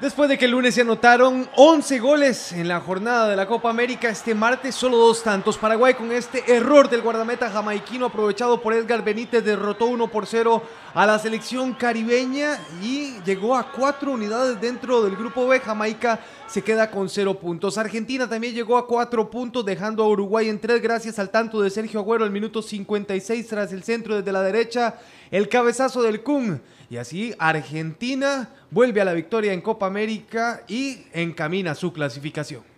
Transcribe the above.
Después de que el lunes se anotaron 11 goles en la jornada de la Copa América, este martes solo dos tantos. Paraguay con este error del guardameta jamaiquino aprovechado por Edgar Benítez derrotó 1 por 0 a la selección caribeña y llegó a cuatro unidades dentro del grupo B. Jamaica se queda con cero puntos. Argentina también llegó a cuatro puntos dejando a Uruguay en tres gracias al tanto de Sergio Agüero al minuto 56 tras el centro desde la derecha, el cabezazo del Kun. Y así Argentina vuelve a la victoria en Copa América y encamina su clasificación.